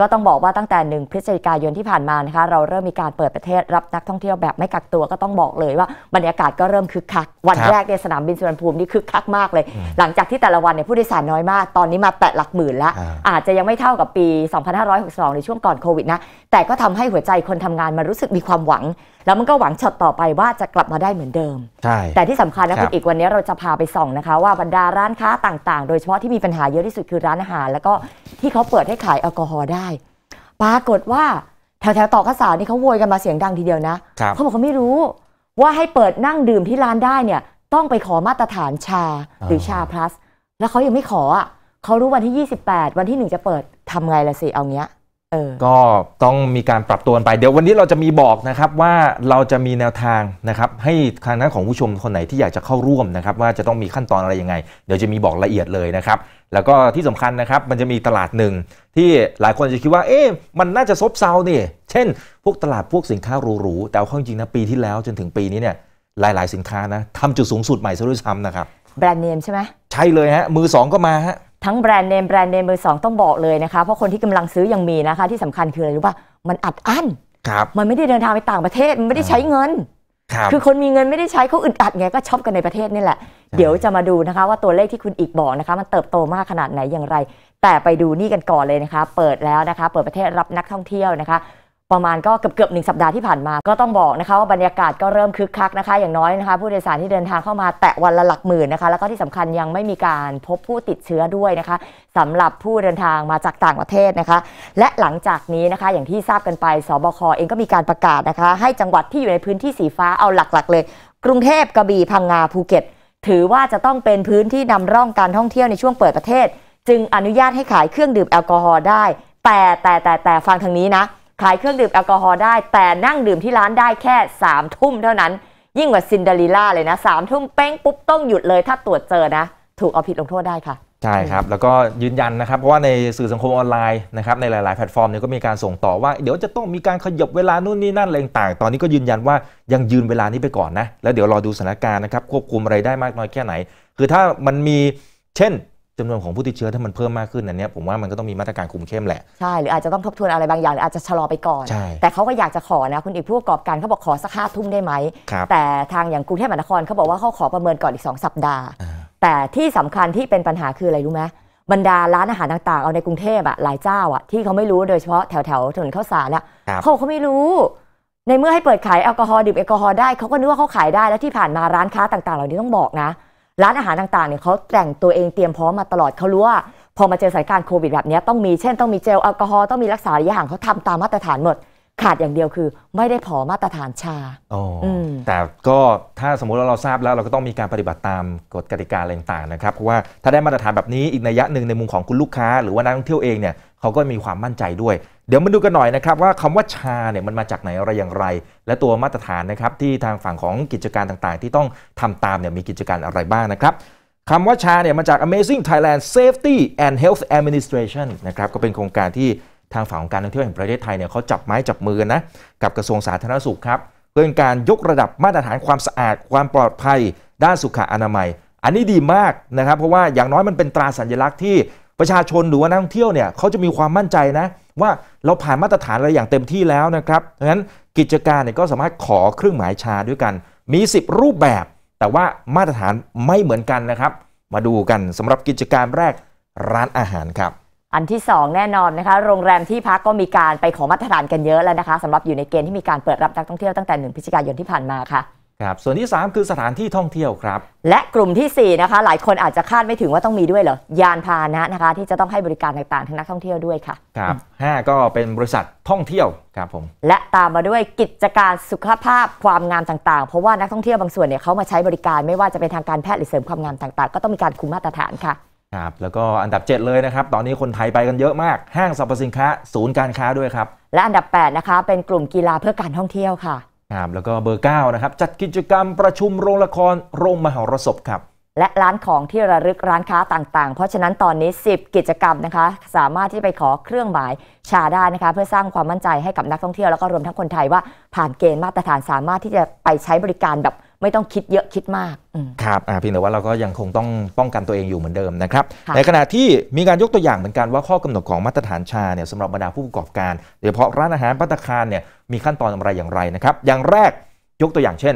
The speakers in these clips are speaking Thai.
ก็ต้องบอกว่าตั้งแต่1พฤศจิกายนที่ผ่านมานะคะ เราเริ่มมีการเปิดประเทศรับนักท่องเที่ยวแบบไม่กักตัวก็ต้องบอกเลยว่าบรรยากาศก็เริ่มคึกคัก วันแรกในสนามบินสุวรรณภูมินี่คึกคักมากเลย หลังจากที่แต่ละวันเนี่ยผู้โดยสารน้อยมาก ตอนนี้มาแตะหลักหมื่นละอาจจะยังไม่เท่ากับปี 2562ในช่วงก่อนโควิดนะแต่ก็ทำให้หัวใจคนทำงานมารู้สึกมีความหวังแล้วมันก็หวังช็อตต่อไปว่าจะกลับมาได้เหมือนเดิม ใช่ แต่ที่สำคัญนะคุณเอกวันนี้เราจะพาไปส่องนะคะ ว่าบรรดาร้านค้าต่างๆ โดยเฉพาะที่มีปัญหาเยอะที่สุดคือร้านอาหารแล้วก็ที่เขาเปิดให้ขายแอลกอฮอล์ได้ ปรากฏว่าแถวๆต่อข้าสารนี่เขาโวยกันมาเสียงดังทีเดียวนะ เขาบอกเขาไม่รู้ว่าให้เปิดนั่งดื่มที่ร้านได้เนี่ยต้องไปขอมาตรฐานชาหรือชาพลัส แล้วเขายังไม่ขออ่ะเขารู้วันที่ 28 วันที่หนึ่งจะเปิดทำไงล่ะสิ เอาเงี้ยก็ต้องมีการปรับตัวไป เดี๋ยววันนี้เราจะมีบอกนะครับว่าเราจะมีแนวทางนะครับให้ทางนั้นของผู้ชมคนไหนที่อยากจะเข้าร่วมนะครับว่าจะต้องมีขั้นตอนอะไรยังไง เดี๋ยวจะมีบอกละเอียดเลยนะครับแล้วก็ที่สำคัญนะครับมันจะมีตลาดหนึ่ง ที่หลายคนจะคิดว่าเอ๊ะมันน่าจะซบเซาเนี่ยเช่น พวกตลาดพวกสินค้าหรู ๆ แต่เอาวามจริงนะปีที่แล้วจนถึงปีนี้เนี่ยหลาย ๆสินค้านะทำจุดสูงสุดใหม่ซะด้วยซ้ำนะครับแบรนด์เนมใช่ไหมใช่เลยฮะมือสองก็มาฮะทั้งแบรนด์เนมแบรนด์เนมเบอร์สองต้องบอกเลยนะคะ เพราะคนที่กำลังซื้อยังมีนะคะ ที่สำคัญคืออะไรรู้ป่ะมันอัดอั้นครับมันไม่ได้เดินทางไปต่างประเทศ มันไม่ได้ใช้เงินครับคือคนมีเงินไม่ได้ใช้เขาอึดอัดไงก็ช็อปกันในประเทศนี่แหละ เดี๋ยวจะมาดูนะคะ ว่าตัวเลขที่คุณอีกบอกนะคะ มันเติบโตมากขนาดไหนอย่างไร แต่ไปดูนี่กันก่อนเลยนะคะ เปิดแล้วนะคะ เปิดประเทศรับนักท่องเที่ยวนะคะประมาณก็เกือบเกือบหนึ่งสัปดาห์ที่ผ่านมาก็ต้องบอกนะคะว่าบรรยากาศก็เริ่มคึกคักนะคะ อย่างน้อยนะคะ ผู้โดยสารที่เดินทางเข้ามาแตะวันละหลักหมื่นนะคะแล้วก็ที่สำคัญยังไม่มีการพบผู้ติดเชื้อด้วยนะคะ สำหรับผู้เดินทางมาจากต่างประเทศนะคะ และหลังจากนี้นะคะ อย่างที่ทราบกันไปสบคเองก็มีการประกาศนะคะ ให้จังหวัดที่อยู่ในพื้นที่สีฟ้าเอาหลักๆเลยกรุงเทพกระบี่พังงาภูเก็ต ถือว่าจะต้องเป็นพื้นที่นำร่องการท่องเที่ยวในช่วงเปิดประเทศ จึงอนุญาตให้ขายเครื่องดื่มแอลกอฮอล์ได้ แต่แต่แต่แต่ฟังทางนี้นะขายเครื่องดื่มแอลกอฮอล์ได้ แต่นั่งดื่มที่ร้านได้แค่3ามทุ่มเท่านั้น ยิ่งกว่าซินเดอเรล่าเลยนะสามทุ่มเป้งปุ๊บต้องหยุดเลยถ้าตรวจเจอนะ ถูกเอาผิดลงโทษได้ค่ะ ใช่ครับ แล้วก็ยืนยันนะครับเพราะว่าในสื่อสังคมออนไลน์นะครับ ในหลาย ๆ แพลตฟอร์มเนี่ยก็มีการส่งต่อว่า เดี๋ยวจะต้องมีการขยบเวลานู่นนี่นั่นอะไรต่างตอนนี้ก็ยืนยันว่ายังยืนเวลานี้ไปก่อนนะแล้วเดี๋ยวรอดูสถานการณ์นะครับควบคุมอะไรได้มากน้อยแค่ไหน คือถ้ามันมีเช่นจำนวนของผู้ติดเชื้อถ้ามันเพิ่มมากขึ้นอันนี้ผมว่ามันก็ต้องมีมาตรการคุมเข้มแหละ ใช่หรืออาจจะต้องทบทวนอะไรบางอย่าง อาจจะชะลอไปก่อน แต่เขาก็อยากจะขอนะคุณอีกผู้ประกอบการเขาบอกขอสักห้าทุ่มได้ไหมแต่ทางอย่างกรุงเทพมหานครเขาบอกว่าเขาขอประเมินก่อนอีก 2 สัปดาห์ แต่ที่สำคัญที่เป็นปัญหาคืออะไรรู้ไหมบรรดาร้านอาหารต่างๆเอาในกรุงเทพอะหลายเจ้าอะที่เขาไม่รู้โดยเฉพาะแถวแถวถนนข้าวสารอะเขาเขาไม่รู้ ในเมื่อให้เปิดขายแอลกอฮอล์ดื่มแอลกอฮอล์ได้เขาก็นึกว่าเขาขายได้แล้วที่ผ่านมาร้านค้าต่างๆเหล่านี้ต้องบอกนะร้านอาหารต่าง ๆ เนี่ยเขาแต่งตัวเองเตรียมพร้อมมาตลอดเขารู้ว่า พอมาเจอสถานการณ์โควิดแบบนี้ต้องมีเช่นต้องมีเจลแอลกอฮอล์ต้องมีรักษาระยะห่างเขาทำตามมาตรฐานหมด ขาดอย่างเดียวคือ ไม่ได้พอมาตรฐานชาอแต่ก็ถ้าสมมุติว่าเราทราบแล้วเราก็ต้องมีการปฏิบัติตามกฎกติกาอะไรต่างๆนะครับเพราะว่าถ้าได้มาตรฐานแบบนี้อีกนัยยะหนึ่งในมุมของคุณลูกค้าหรือว่านักท่องเที่ยวเองเนี่ยเขาก็มีความมั่นใจด้วย เดี๋ยวมาดูกันหน่อยนะครับว่า คำว่าชาเนี่ยมันมาจากไหนอะไรอย่างไร และตัวมาตรฐานนะครับที่ทางฝั่งของกิจการต่างๆ ที่ต้องทำตามเนี่ยมีกิจการอะไรบ้างนะครับคำว่าชาเนี่ยมาจาก Amazing Thailand Safety and Health Administration นะครับก็เป็นโครงการที่ทางฝั่งของการท่องเที่ยวแห่งประเทศไทยเนี่ยเขาจับไม้จับมือนะ กับกระทรวงสาธารณสุขครับ เพื่อการยกระดับมาตรฐานความสะอาด ความปลอดภัย ด้านสุขออนามัย อันนี้ดีมากนะครับเพราะว่าอย่างน้อยมันเป็นตราสัญลักษณ์ที่ประชาชนหรือว่านักท่องเที่ยวเนี่ยเขาจะมีความมั่นใจนะ ว่าเราผ่านมาตรฐานอะไรอย่างเต็มที่แล้วนะครับดังนั้นกิจการเนี่ยก็สามารถขอเครื่องหมายชาด้วยกัน มี10รูปแบบ แต่ว่ามาตรฐานไม่เหมือนกันนะครับ มาดูกันสำหรับกิจการแรกร้านอาหารครับ อันที่ 2 แน่นอนนะคะโรงแรมที่พักก็มีการไปขอมาตรฐานกันเยอะแล้วนะคะสำหรับอยู่ในเกณฑ์ที่มีการเปิดรับนักท่องเที่ยวตั้งแต่1พฤศจิกายนที่ผ่านมาค่ะครับส่วนที่ 3 คือสถานที่ท่องเที่ยวครับ และกลุ่มที่4นะคะหลายคนอาจจะคาดไม่ถึงว่าต้องมีด้วยเหรอยานพาหนะนะคะ ที่จะต้องให้บริการต่างๆทั้งนักท่องเที่ยวด้วยค่ะครับ5ก็เป็นบริษัทท่องเที่ยวครับผมและตามมาด้วยกิจการสุขภาพความงามต่างๆ เพราะว่านักท่องเที่ยวบางส่วนเนี่ยเขามาใช้บริการไม่ว่าจะเป็นทางการแพทย์หรือเสริมความงามต่างๆ ก็ต้องมีการคุมมาตรฐานค่ะครับแล้วก็อันดับ 7 เลยนะครับ ตอนนี้คนไทยไปกันเยอะมาก ห้างสรรพสินค้าศูนย์การค้าด้วยครับและอันดับ8นะคะเป็นกลุ่มกีฬาเพื่อการท่องเที่ยวค่ะครับแล้วก็เบอร์9นะครับจัดกิจกรรมประชุมโรงละครโรงมหรสพครับ และร้านของที่ระลึกร้านค้าต่างๆ เพราะฉะนั้นตอนนี้ 10 กิจกรรมนะคะสามารถที่ไปขอเครื่องหมายชาได้นะคะ เพื่อสร้างความมั่นใจให้กับนักท่องเที่ยว แล้วก็รวมทั้งคนไทยว่าผ่านเกณฑ์มาตรฐานสามารถที่จะไปใช้บริการแบบไม่ต้องคิดเยอะคิดมากครับเพียงแต่ว่าเราก็ยังคงต้องป้องกันตัวเองอยู่เหมือนเดิมนะครับ ในขณะที่มีการยกตัวอย่างเหมือนกันว่าข้อกำหนดของมาตรฐานชาเนี่ยสำหรับบรรดาผู้ประกอบการโดยเฉพาะร้านอาหารพัตคารเนี่ยมีขั้นตอนอะไรอย่างไรนะครับ อย่างแรกยกตัวอย่างเช่น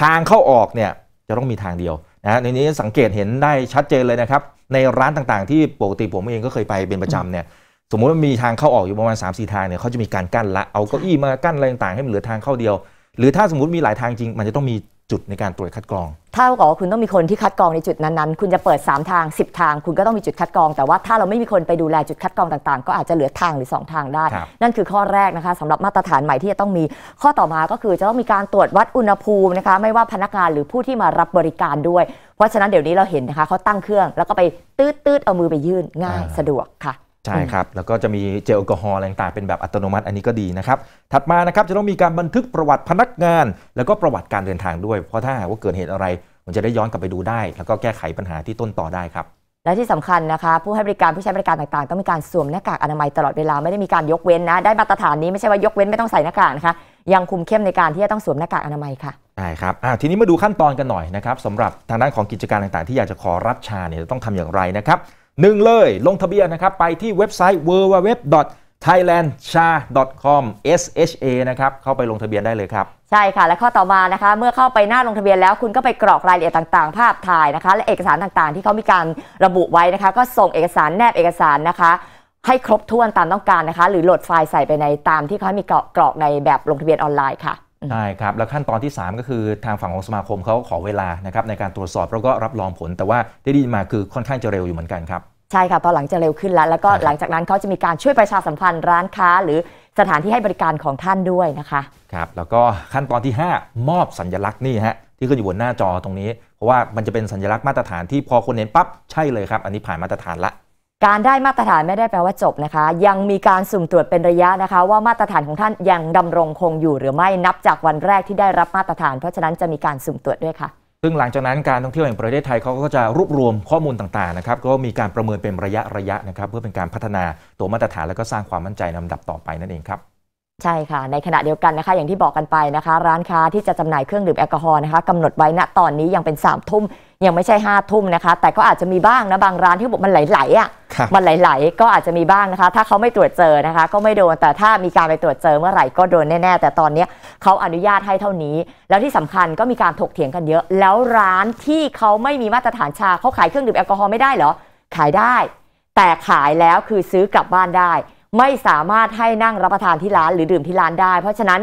ทางเข้าออกเนี่ยจะต้องมีทางเดียวนะ ในนี้สังเกตเห็นได้ชัดเจนเลยนะครับในร้านต่างๆ ที่ปกติผมเองก็เคยไปเป็นประจำเนี่ยสมมติว่ามีทางเข้าออกอยู่ประมาณ3าทางเนี่ยเขาจะมีการกั้นละเอาเก้าอี้มากั้นอะไรต่างๆให้มันเหลือทางเข้าเดียว หรือถ้าสมมติมีหลายทางจริง มันจะต้องมีจุดในการตรวจคัดกรอง ถ้าบอกว่าคุณต้องมีคนที่คัดกรองในจุดนั้นๆคุณจะเปิด3ทาง10 ทาง คุณก็ต้องมีจุดคัดกรอง แต่ว่าถ้าเราไม่มีคนไปดูแลจุดคัดกรองต่างๆ ก็อาจจะเหลือทางหรือ 2 ทางได้ นั่นคือข้อแรกนะคะสำหรับมาตรฐานใหม่ที่จะต้องมี ข้อต่อมาก็คือจะต้องมีการตรวจวัดอุณหภูมินะคะ ไม่ว่าพนักงานหรือผู้ที่มารับบริการด้วย เพราะฉะนั้นเดี๋ยวนี้เราเห็นนะคะเขาตั้งเครื่อง แล้วก็ไปตืดๆเอามือไปยื่นง่ายสะดวกค่ะใช่ครับแล้วก็จะมีเจลแอลกอฮอล์อะไรต่างเป็นแบบอัตโนมัติอันนี้ก็ดีนะครับถัดมานะครับจะต้องมีการบันทึกประวัติพนักงาน แล้วก็ประวัติการเดินทางด้วย เพราะถ้าหากว่าเกิดเหตุอะไร มันจะได้ย้อนกลับไปดูได้ แล้วก็แก้ไขปัญหาที่ต้นต่อได้ครับและที่สำคัญนะคะผู้ให้บริการผู้ใช้บริการต่างๆต้องมีการสวมหน้ากากอนามัยตลอดเวลาไม่ได้มีการยกเว้นนะได้มาตรฐานนี้ไม่ใช่ว่ายกเว้นไม่ต้องใส่หน้ากากนะคะยังคุมเข้มในการที่จะต้องสวมหน้ากากอนามัยค่ะใช่ครับทีนี้มาดูขั้นตอนกันหน่อยนะครับสำหรับทางด้านของกิจการต่าง ๆ ที่อยากจะขอรับชาเนี่ยต้องทำอย่างไรนะครับหนึ่งเลย ลงทะเบียนนะครับไปที่เว็บไซต์ www thailandsha.com sha นะครับเข้าไปลงทะเบียนได้เลยครับ ใช่ค่ะและข้อต่อมานะคะเมื่อเข้าไปหน้าลงทะเบียนแล้วคุณก็ไปกรอกรายละเอียดต่างๆ ภาพถ่ายนะคะ และเอกสารต่างๆ ที่เขามีการระบุไว้นะคะ ก็ส่งเอกสารแนบเอกสารนะคะ ให้ครบถ้วนตามต้องการนะคะ หรือโหลดไฟล์ใส่ไปในตามที่เขามีกรอกในแบบลงทะเบียนออนไลน์ค่ะใช่ครับแล้วขั้นตอนที่ 3 ก็คือทางฝั่งของสมาคมเขาขอเวลานะครับในการตรวจสอบแล้วก็รับรองผลแต่ว่าได้ดีมาคือค่อนข้างจะเร็วอยู่เหมือนกันครับใช่ค่ะตอนหลังจะเร็วขึ้นแล้ว แล้วก็หลังจากนั้นเขาจะมีการช่วยประชาสัมพันธ์ร้านค้า หรือสถานที่ให้บริการของท่านด้วยนะคะ ครับ แล้วก็ขั้นตอนที่ 5 มอบสัญลักษณ์นี่ฮะที่ขึ้นอยู่บนหน้าจอตรงนี้ เพราะว่ามันจะเป็นสัญลักษณ์มาตรฐานที่พอคนเห็นปั๊บใช่เลยครับ อันนี้ผ่านมาตรฐานละ การได้มาตรฐานไม่ได้แปลว่าจบนะคะ ยังมีการสุ่มตรวจเป็นระยะนะคะ ว่ามาตรฐานของท่านยังดำรงคงอยู่ หรือไม่นับจากวันแรกที่ได้รับมาตรฐานเพราะฉะนั้นจะมีการสุ่มตรวจด้วยค่ะซึ่งหลังจากนั้นการท่องเที่ยวแห่งประเทศไทยเขาก็จะรวบรวมข้อมูลต่างๆนะครับก็มีการประเมินเป็นระยะๆะะนะครับเพื่อเป็นการพัฒนาตัวมาตรฐาน และก็สร้างความมั่นใจลำดับต่อไปนั่นเองครับใช่ค่ะในขณะเดียวกันนะคะอย่างที่บอกกันไปนะคะ ร้านค้าที่จะจำหน่ายเครื่องดื่มแอลกอฮอล์นะคะกำหนดไว้ณตอนนี้ยังเป็น3ามทุ่มยังไม่ใช่5้าทุ่มนะคะแต่ก็อาจจะมีบ้างนะบางร้านที่บอกมันไหลๆอ่ะมันไหลๆก็อาจจะมีบ้างนะคะ ถ้าเขาไม่ตรวจเจอนะคะ ก็ไม่โดนแต่ถ้ามีการไปตรวจเจอเมื่อไหร่ก็โดนแน่ๆแต่ตอนนี้เขาอนุญาตให้เท่านี้ แล้วที่สำคัญก็มีการถกเถียงกันเยอะ แล้วร้านที่เขาไม่มีมาตรฐานชาเขาขายเครื่องดื่มแอลกอฮอล์ไม่ได้เหรอขายได้ แต่ขายแล้วคือซื้อกลับบ้านได้ไม่สามารถให้นั่งรับประทานที่ร้านหรือดื่มที่ร้านได้ เพราะฉะนั้น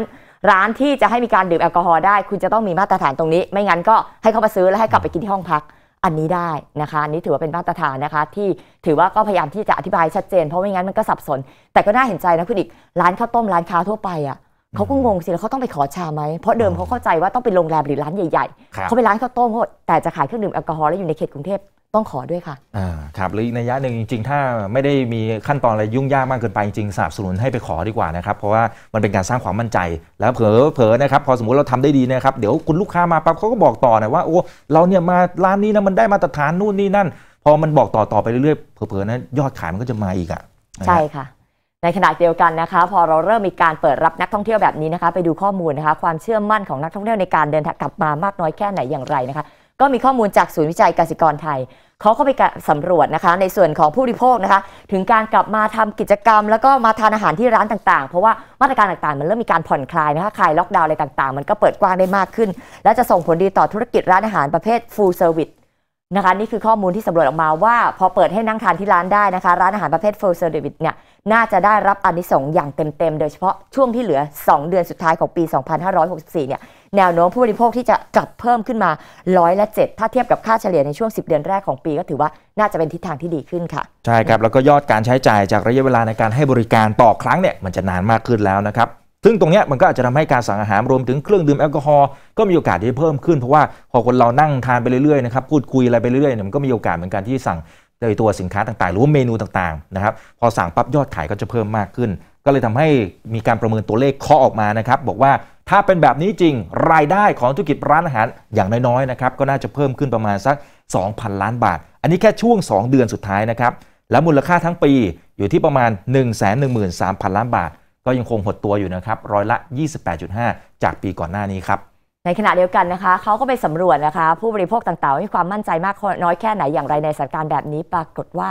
ร้านที่จะให้มีการดื่มแอลกอฮอล์ได้ คุณจะต้องมีมาตรฐานตรงนี้ ไม่งั้นก็ให้เขามาซื้อแล้วให้กลับไปกินที่ห้องพักอันนี้ได้นะคะอันนี้ถือว่าเป็นมาตรฐานนะคะ ที่ถือว่าก็พยายามที่จะอธิบายชัดเจน เพราะไม่งั้นมันก็สับสน แต่ก็น่าเห็นใจนะคุณอีกร้านข้าวต้มร้านค้าทั่วไปอ่ะเขาก็งงสิแล้วเขาต้องไปขอชาไหมเพราะเดิมเขาเข้าใจว่าต้องเป็นโรงแรมหรือร้านใหญ่ๆเขาเป็นร้านข้าวต้มแต่จะขายเครื่องดื่มแอลกอฮอล์แล้วอยู่ในเขตกรุงเทพต้องขอด้วยค่ะอ่าครับหรืออีกนัยยะหนึ่งจริง ๆ ถ้าไม่ได้มีขั้นตอนอะไรยุ่งยากมากเกินไปจริงสนับสนุนให้ไปขอดีกว่านะครับ เพราะว่ามันเป็นการสร้างความมั่นใจแล้วเผลอเผลอนะครับพอสมมติเราทำได้ดีนะครับ เดี๋ยวคุณลูกค้ามาปั๊บเขาก็บอกต่อนะว่าโอ้เราเนี่ยมาร้านนี้นะมันได้มาตรฐานนู่นนี่นั่นพอมันบอกต่อต่อไปเรื่อยๆเผลอๆนะยอดขายมันก็จะมาอีกอ่ะใช่ค่ะ ในขณะเดียวกันนะคะพอเราเริ่มมีการเปิดรับนักท่องเที่ยวแบบนี้นะคะไปดูข้อมูลนะคะความเชื่อมั่นของนักท่องเที่ยวในการเดินทางกลับมามากน้อยแค่ไหนอย่างไรนะคะก็มีข้อมูลจากศูนย์วิจัยกสิกรไทย เขาเข้าไปสำรวจนะคะ ในส่วนของผู้บริโภคนะคะ ถึงการกลับมาทำกิจกรรม แล้วก็มาทานอาหารที่ร้านต่าง ๆ เพราะว่ามาตรการต่าง ๆ มันเริ่มมีการผ่อนคลายนะคะคลายล็อกดาวน์อะไรต่าง ๆ มันก็เปิดกว้างได้มากขึ้น และจะส่งผลดีต่อธุรกิจร้านอาหารประเภทฟูลเซอร์วิสนะคะนี่คือข้อมูลที่สำรวจออกมาว่าพอเปิดให้นั่งทานที่ร้านได้นะคะ ร้านอาหารประเภท full service เนี่ยน่าจะได้รับอนิสงส์อย่างเต็มๆโดยเฉพาะช่วงที่เหลือ 2 เดือนสุดท้ายของปี 2564 เนี่ย แนวโน้มผู้บริโภคที่จะกลับเพิ่มขึ้นมาร้อยละ7ถ้าเทียบกับค่าเฉลี่ยในช่วง 10 เดือนแรกของปีก็ถือว่าน่าจะเป็นทิศทางที่ดีขึ้นค่ะใช่ครับแล้วก็ยอดการใช้จ่ายจากระยะเวลาในการให้บริการต่อครั้งเนี่ยมันจะนานมากขึ้นแล้วนะครับซึ่งตรงนี้มันก็อาจจะทำให้การสั่งอาหารรวมถึงเครื่องดื่มแอลกอฮอล์ก็มีโอกาสที่จะเพิ่มขึ้นเพราะว่าพอคนเรานั่งทานไปเรื่อยๆนะครับพูดคุยอะไรไปเรื่อยๆเนี่ยมันก็มีโอกาสเหมือนกันที่สั่งโดยตัวสินค้าต่างๆหรือว่าเมนูต่างๆนะครับพอสั่งปั๊บยอดขายก็จะเพิ่มมากขึ้น ก็เลยทำให้มีการประเมินตัวเลขเคาะออกมานะครับบอกว่าถ้าเป็นแบบนี้จริงรายได้ของธุรกิจร้านอาหาร อย่างน้อยๆนะครับก็น่าจะเพิ่มขึ้นประมาณสัก 2,000ล้านบาท อันนี้แค่ช่วง 2 เดือนสุดท้ายนะครับและมูลค่าทั้งปีอยู่ที่ประมาณ 1 1 3 0 0 0 ล้านบาทก็ยังคงหดตัวอยู่นะครับร้อยละ 28.5 จากปีก่อนหน้านี้ครับ ในขณะเดียวกันนะคะเขาก็ไปสำรวจนะคะผู้บริโภคต่างๆ มีความมั่นใจมากน้อยแค่ไหนอย่างไรในสถานการณ์แบบนี้ ปรากฏว่า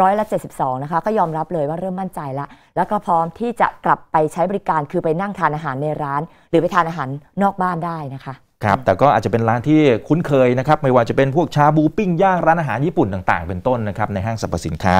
ร้อยละ 72นะคะก็ยอมรับเลยว่าเริ่มมั่นใจละแล้วก็พร้อมที่จะกลับไปใช้บริการคือไปนั่งทานอาหารในร้าน หรือไปทานอาหารนอกบ้านได้นะคะครับแต่ก็อาจจะเป็นร้านที่คุ้นเคยนะครับไม่ว่าจะเป็นพวกชาบูปิ้งย่างร้านอาหารญี่ปุ่นต่าง ๆ เป็นต้นนะครับในห้างสรรพสินค้า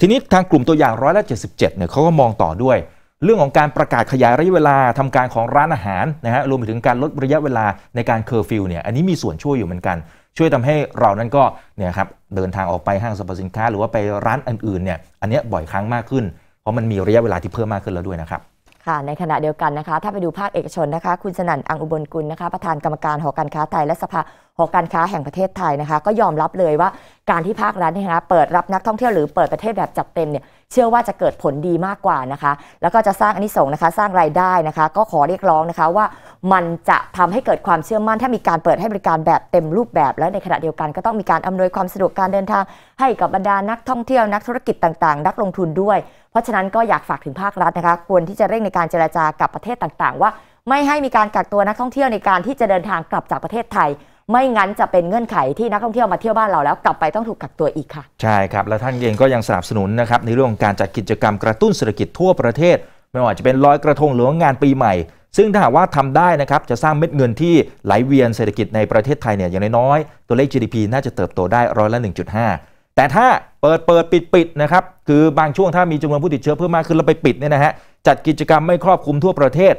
ทีนี้ทางกลุ่มตัวอย่างร้อยละ77เนี่ยเขาก็มองต่อด้วยเรื่องของการประกาศขยายระยะเวลาทำการของร้านอาหารนะฮะรวมไปถึงการลดระยะเวลาในการเคอร์ฟิวเนี่ยอันนี้มีส่วนช่วยอยู่เหมือนกัน ช่วยทำให้เรานั้นก็เนี่ยครับเดินทางออกไปห้างสรรพสินค้าหรือว่าไปร้านอื่นๆเนี่ยอันนี้บ่อยครั้งมากขึ้น เพราะมันมีระยะเวลาที่เพิ่มมากขึ้นแล้วด้วยนะครับค่ะในขณะเดียวกันนะคะ ถ้าไปดูภาคเอกชนนะคะคุณสนั่นอังอุบลกุลนะคะประธานกรรมการหอการค้าไทยและสภาหอการค้าแห่งประเทศไทยนะคะ ก็ยอมรับเลยว่าการที่ภาครัฐนะคะ เปิดรับนักท่องเที่ยวหรือ เปิดประเทศแบบจัดเต็มเนี่ยเชื่อว่าจะเกิดผลดีมากกว่านะคะ แล้วก็จะสร้างอนนิสงส์นะคะสร้างรายได้นะคะ ก็ขอเรียกร้องนะคะว่า มันจะทำให้เกิดความเชื่อมั่น ถ้ามีการเปิดให้บริการแบบเต็มรูปแบบ และในขณะเดียวกันก็ต้องมีการอำนวยความสะดวกการเดินทางให้กับบรรดานักท่องเที่ยวนักธุรกิจต่าง ๆ นักลงทุนด้วยเพราะฉะนั้นก็อยากฝากถึงภาครัฐนะคะ ควรที่จะเร่งในการเจราจากับประเทศต่างๆ ว่าไม่ให้มีการกักตัวนักท่องเที่ยวในการที่จะเดินทางกลับจากประเทศไทยไม่งั้นจะเป็นเงื่อนไขที่นักท่องเที่ยวมาเที่ยวบ้านเราแล้วกลับไปต้องถูกกักตัวอีกค่ะ ใช่ครับ และท่านเองก็ยังสนับสนุนนะครับ ในเรื่องของการจัดกิจกรรมกระตุ้นเศรษฐกิจทั่วประเทศ ไม่ว่าจะเป็นลอยกระทงหรืองานปีใหม่ ซึ่งถ้าหากว่าทำได้นะครับจะสร้างเม็ดเงินที่ไหลเวียนเศรษฐกิจในประเทศไทยเนี่ยอย่างน้อยๆตัวเลข GDP น่าจะเติบโตได้ร้อยละ1.5 แต่ถ้าเปิดเปิดปิดปิดนะครับคือบางช่วงถ้ามีจำนวนผู้ติดเชื้อเพิ่มมากขึ้นเราไปปิดเนี่ยนะฮะจัดกิจกรรมไม่ครอบคลุมทั่วประเทศ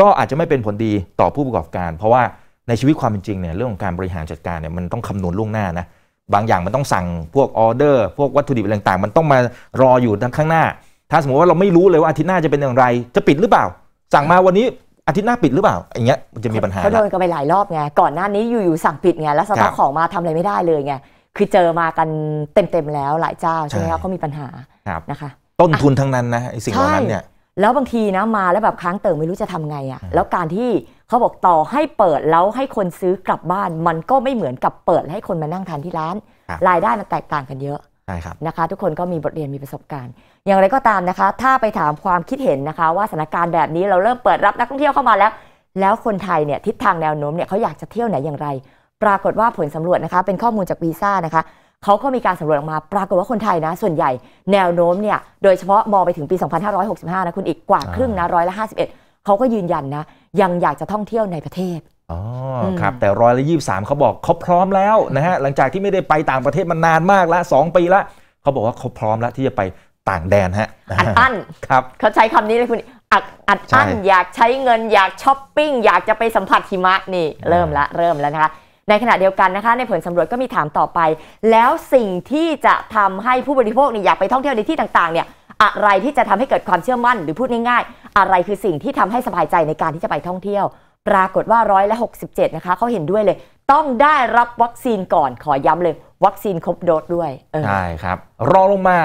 ก็อาจจะไม่เป็นผลดีต่อผู้ประกอบการเพราะว่าในชีวิตความเป็นจริงเนี่ยเรื่องของการบริหารจัดการเนี่ยมันต้องคำนวณล่วงหน้านะบางอย่างมันต้องสั่งพวกออเดอร์พวกวัตถุดิบต่างๆ มันต้องมารออยู่ข้างหน้า ถ้าสมมติว่าเราไม่รู้เลยว่าอาทิตย์หน้าจะเป็นอย่างไร จะปิดหรือเปล่า สั่งมาวันนี้อาทิตย์หน้าปิดหรือเปล่าอย่างเงี้ยมันจะมีปัญหาเขาโดนกันไปหลายรอบไงก่อนหน้านี้อยู่ๆสั่งปิดไงแล้วสต็อกของมาทำอะไรไม่ได้เลยไงคือเจอมากันเต็มๆแล้วหลายเจ้าใช่ไหมครับเขามีปัญหานะคะต้นทุนทั้งนั้นนะไอสิ่งเหล่านั้นเนี่ยแล้วบางทีนะมาแล้วแบบค้างเติ่งไม่รู้จะทำไงอ่ะแล้วการที่เขาบอกต่อให้เปิดแล้วให้คนซื้อกลับบ้าน มันก็ไม่เหมือนกับเปิดให้คนมานั่งทานที่ร้าน รายได้มันแตกต่างกันเยอะใช่ครับนะคะทุกคนก็มีบทเรียนมีประสบการณ์ อย่างไรก็ตามนะคะ ถ้าไปถามความคิดเห็นนะคะว่าสถานการณ์แบบนี้เราเริ่มเปิดรับนักท่องเที่ยวเข้ามาแล้ว แล้วคนไทยเนี่ยทิศทางแนวโน้มเนี่ยเขาอยากจะเที่ยวไหนอย่างไร ปรากฏว่าผลสำรวจนะคะเป็นข้อมูลจากวีซ่านะคะเขาก็มีการสำรวจออกมาปรากฏว่าคนไทยนะ ส่วนใหญ่แนวโน้มเนี่ยโดยเฉพาะมองไปถึงปี 2565 นะคุณอีกกว่าครึ่งนะร้อยละ51เขาก็ยืนยันนะยังอยากจะท่องเที่ยวในประเทศอ๋อครับแต่ร้อยละยี่สามเขาบอกเขาพร้อมแล้วนะฮะหลังจากที่ไม่ได้ไปต่างประเทศมานานมากละสองปีละเขาบอกว่าเขาพร้อมแล้วที่จะไปต่างแดนฮะอัดอั้นครับเขาใช้คำนี้เลยคุณอัดอัดอั้นอยากใช้เงินอยากช้อปปิ้งอยากจะไปสัมผัสหิมะนี่เริ่มละเริ่มแล้วนะคะในขณะเดียวกันนะคะ ในผลสำรวจก็มีถามต่อไป แล้วสิ่งที่จะทำให้ผู้บริโภคเนี่ยอยากไปท่องเที่ยวในที่ต่างๆ เนี่ย อะไรที่จะทำให้เกิดความเชื่อมั่นหรือพูดง่ายอะไรคือสิ่งที่ทำให้สบายใจในการที่จะไปท่องเที่ยว ปรากฏว่าร้อยละ67 นะคะเขาเห็นด้วยเลย ต้องได้รับวัคซีนก่อนขอย้ำเลย วัคซีนครบโดสด้วยใช่ครับรอลงมา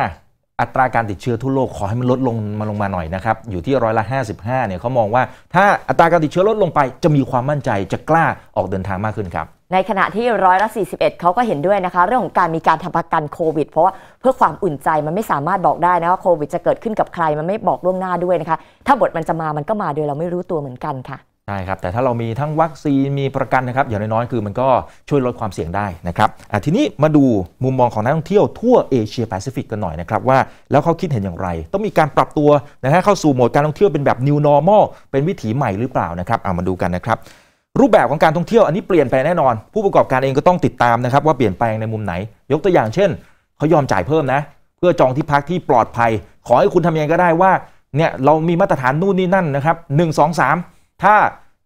อัตราการติดเชื้อทั่วโลกขอให้มันลดลงมาลงมาหน่อยนะครับ อยู่ที่ร้อยละ55เนี่ยเขามองว่าถ้าอัตราการติดเชื้อลดลงไปจะมีความมั่นใจจะกล้าออกเดินทางมากขึ้นครับในขณะที่ร้อยละ41 เขาก็เห็นด้วยนะคะเรื่องของการมีการทำประกันโควิดเพราะว่าเพื่อความอุ่นใจมันไม่สามารถบอกได้นะว่าโควิด จะเกิดขึ้นกับใครมันไม่บอกล่วงหน้าด้วยนะคะถ้าบทมันจะมามันก็มาโดยเราไม่รู้ตัวเหมือนกันค่ะใช่ครับแต่ถ้าเรามีทั้งวัคซีนมีประกันนะครับอย่างน้อยๆคือมันก็ช่วยลดความเสี่ยงได้นะครับทีนี้มาดูมุมมองของนักท่องเที่ยวทั่วเอเชียแปซิฟิกกันหน่อยนะครับว่าแล้วเขาคิดเห็นอย่างไร ต้องมีการปรับตัวนะฮะเข้าสู่โหมดการท่องเที่ยวเป็นแบบ new normal เป็นวิถีใหม่หรือเปล่านะครับเอามาดูกันนะครับรูปแบบของการท่องเที่ยวอันนี้เปลี่ยนไปแน่นอน ผู้ประกอบการเองก็ต้องติดตามนะครับ ว่าเปลี่ยนแปลงในมุมไหน ยกตัวอย่างเช่นเขายอมจ่ายเพิ่มนะเพื่อจองที่พักที่ปลอดภัย ขอให้คุณทำยังไงก็ได้ว่าเนี่ยเรามีมาตรฐานนู่นนี่นั่นนะครับหนึ่งสองสามถ้า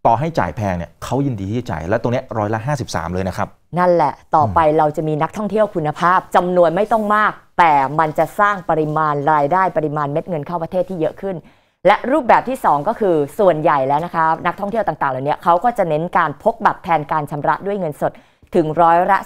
ต่อให้จ่ายแพงเนี่ยเขายินดีที่จะจ่ายและตรงนี้ร้อยละ53 เลยนะครับนั่นแหละต่อไปเราจะมีนักท่องเที่ยวคุณภาพ จำนวนไม่ต้องมาก แต่มันจะสร้างปริมาณรายได้ปริมาณเม็ดเงินเข้าประเทศที่เยอะขึ้นและรูปแบบที่2ก็คือส่วนใหญ่แล้วนะคะนักท่องเที่ยวต่างๆ เหล่านี้เขาก็จะเน้นการพกบัตรแทนการชำระด้วยเงินสดถึงร้อยละ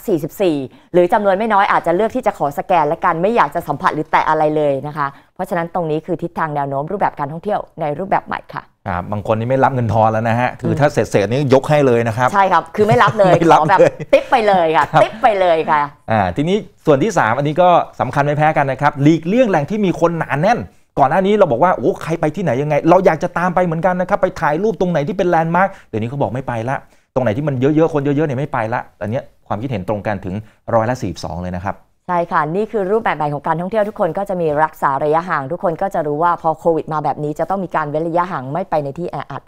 44 หรือจำนวนไม่น้อยอาจจะเลือกที่จะขอสแกนและการไม่อยากจะสัมผัสหรือแตะอะไรเลยนะคะเพราะฉะนั้นตรงนี้คือทิศทางแนวโน้มรูปแบบการท่องเที่ยวในรูปแบบใหม่ค่ะบางคนนี่ไม่รับเงินทอนแล้วนะฮะคือถ้าเสร็จเสร็จนี่ยกให้เลยนะครับใช่ครับคือไม่รับเลยขอแบบติ๊บไปเลยค่ะติ๊บไปเลยค่ะอ่าทีนี้ส่วนที่ 3 อันนี้ก็สำคัญไม่แพ้กันนะครับหลีกเลี่ยงแหล่งที่มีคนหนาแน่นก่อนหน้านี้เราบอกว่าโอ้ใครไปที่ไหนยังไง เราอยากจะตามไปเหมือนกันนะครับ ไปถ่ายรูปตรงไหนที่เป็นแลนด์มาร์กเดี๋ยวนี้เขาบอกไม่ไปละ ตรงไหนที่มันเยอะ ๆ คนเยอะๆเนี่ยไม่ไปละอันนี้ความคิดเห็นตรงกันถึงร้อยละสสองเลยนะครับใช่ค่ะนี่คือรูปแบบใหม่ของการท่องเที่ยวทุกคนก็จะมีรักษาระยะห่างทุกคนก็จะรู้ว่าพอโควิดมาแบบนี้จะต้องมีการเว้นระยะห่างไม่ไปในที่แออัด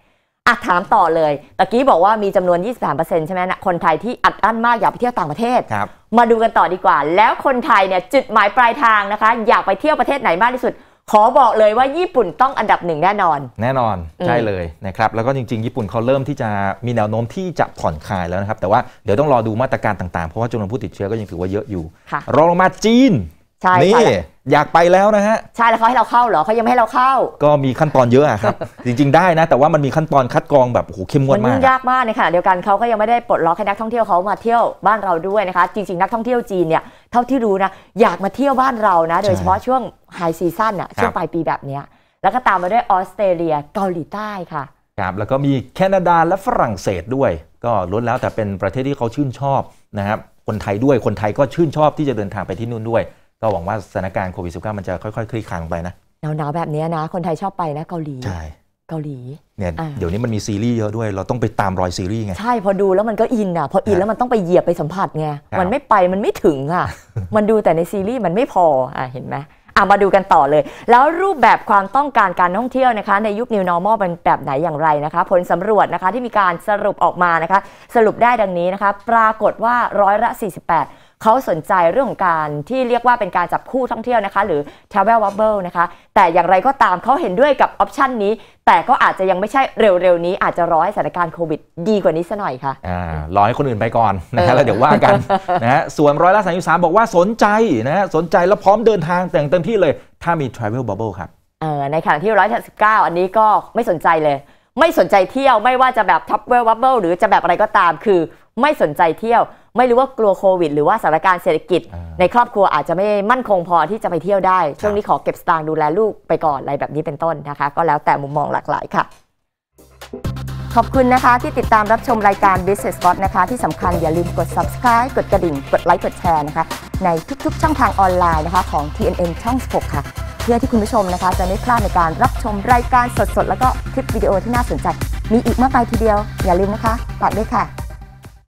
อ่ะถามต่อเลยตะกี้บอกว่ามีจำนวน 23%ใช่ไหมนะคนไทยที่อัดอั้นมากอยากไปเที่ยวต่างประเทศมาดูกันต่อดีกว่า แล้วคนไทยเนี่ยจุดหมายปลายทางนะคะอยากไปเที่ยวประเทศไหนมากที่สุดขอบอกเลยว่าญี่ปุ่นต้องอันดับหนึ่งแน่นอน แน่นอนใช่เลยนะครับแล้วก็จริงๆ ญี่ปุ่นเขาเริ่มที่จะมีแนวโน้มที่จะผ่อนคลายแล้วนะครับ แต่ว่าเดี๋ยวต้องรอดูมาตรการต่างๆ เพราะว่าจำนวนผู้ติดเชื้อก็ยังถือว่าเยอะอยู่ รองลงมาจีน ใช่นี่อยากไปแล้วนะฮะ ใช่แล้วเขาให้เราเข้าเหรอเขายังไม่ให้เราเข้า ก็มีขั้นตอนเยอะครับจริงๆได้นะ แต่ว่ามันมีขั้นตอนคัดกรองแบบโอ้โหเข้มงวดมากมันยากมากในขณะเดียวกันเขาก็ยังไม่ได้ปลดล็อกให้นักท่องเที่ยวเขามาเที่ยวบ้านเราด้วยนะคะจริงๆ นักท่องเที่ยวจีนเนี่ยเท่าที่รู้นะอยากมาเที่ยวบ้านเรานะโดยเฉพาะช่วงไฮซีซั่นอะช่วงปลายปีแบบนี้แล้วก็ตามมาด้วยออสเตรเลียเกาหลีใต้ค่ะครับแล้วก็มีแคนาดาและฝรั่งเศสด้วย ก็ล้วนแล้วแต่เป็นประเทศที่เขาชื่นชอบนะครับคนไทยด้วยคนไทยก็ชื่นชอบที่จะเดินทางไปที่นู่นด้วย็หวังว่าสถานการณ์โควิดสิมันจะค่อยๆคลี่คลายลงไปนะหนาวๆ แบบนี้นะ คนไทยชอบไปนะเกาหลีใช่เกาหลีเนี่ยเดี๋ยวนี้มันมีซีรีส์เยอะด้วย เราต้องไปตามรอยซีรีส์ไงใช่พอดูแล้วมันก็อินอ่ะพออินแล้วมันต้องไปเหยียบไปสัมผัสไงมันไม่ไปมันไม่ถึงอ่ะมันดูแต่ในซีรีส์มันไม่พออ่ะเห็นไหมอ่ะมาดูกันต่อเลย แล้วรูปแบบความต้องการการท่องเที่ยวนะคะ ในยุค New Normal เป็นแบบไหนอย่างไรนะคะผลสำรวจนะคะที่มีการสรุปออกมานะคะ สรุปได้ดังนี้นะคะ ปรากฏว่าร้อยละ 48เขาสนใจเรื่องของการที่เรียกว่าเป็นการจับคู่ท่องเที่ยวนะคะ หรือ travel bubble นะคะ แต่อย่างไรก็ตามเขาเห็นด้วยกับออปชันนี้ แต่ก็อาจจะยังไม่ใช่เร็ว ๆ นี้อาจจะรอให้สถานการณ์โควิด ดีกว่านี้ซะหน่อยค่ะ่ะรอให้คนอื่นไปก่อนนะฮะแล้วเดี๋ยวว่ากันนะฮะส่วนร้อยละสามสามบอกว่าสนใจนะฮะสนใจแล้วพร้อมเดินทางแต่งเต็มที่เลยถ้ามี travel bubble ครับในขณะที่ร้อยสิบเก้าอันนี้ก็ไม่สนใจเลย ไม่สนใจเที่ยวไม่ว่าจะแบบท r a เว l b u บเบิลหรือจะแบบอะไรก็ตาม คือไม่สนใจเที่ยวไม่รู้ว่ากลัวโควิดหรือว่าสถานการณ์เศรษฐกิจ ในครอบครัวอาจจะไม่มั่นคงพอที่จะไปเที่ยวได้ ช่วงนี้ขอเก็บสตางค์ดูแลลูกไปก่อนอะไรแบบนี้เป็นต้นนะคะ ก็แล้วแต่มุมมองหลากหลายค่ะ ขอบคุณนะคะที่ติดตามรับชมรายการ Business Spot นะคะ ที่สำคัญอย่าลืมกด subscribe กดกระดิ่งกดไลค์กดแชร์นะคะในทุกๆช่องทางออนไลน์นะคะของ TNN ช่อง6ค่ะเพื่อที่คุณผู้ชมนะคะ จะไม่พลาดในการรับชมรายการสดๆ แล้วก็คลิปวิดีโอที่น่าสนใจ มีอีกมากมายทีเดียวอย่าลืมนะคะฝากด้วยค่ะ